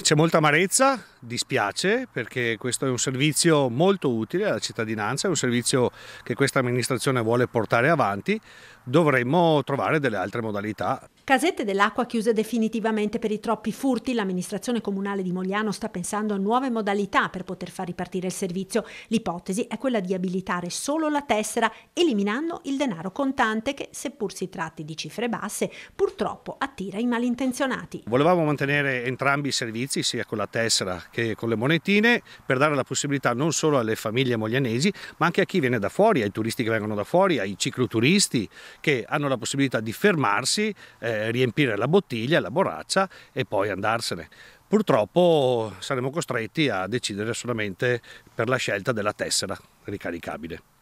C'è molta amarezza, dispiace perché questo è un servizio molto utile alla cittadinanza, è un servizio che questa amministrazione vuole portare avanti, dovremmo trovare delle altre modalità. Casette dell'acqua chiuse definitivamente per i troppi furti, l'amministrazione comunale di Mogliano sta pensando a nuove modalità per poter far ripartire il servizio. L'ipotesi è quella di abilitare solo la tessera, eliminando il denaro contante che, seppur si tratti di cifre basse, purtroppo attira i malintenzionati. Volevamo mantenere entrambi i servizi servizi sia con la tessera che con le monetine per dare la possibilità non solo alle famiglie moglianesi ma anche a chi viene da fuori, ai turisti che vengono da fuori, ai cicloturisti che hanno la possibilità di fermarsi, eh, riempire la bottiglia, la borraccia e poi andarsene. Purtroppo saremo costretti a decidere solamente per la scelta della tessera ricaricabile.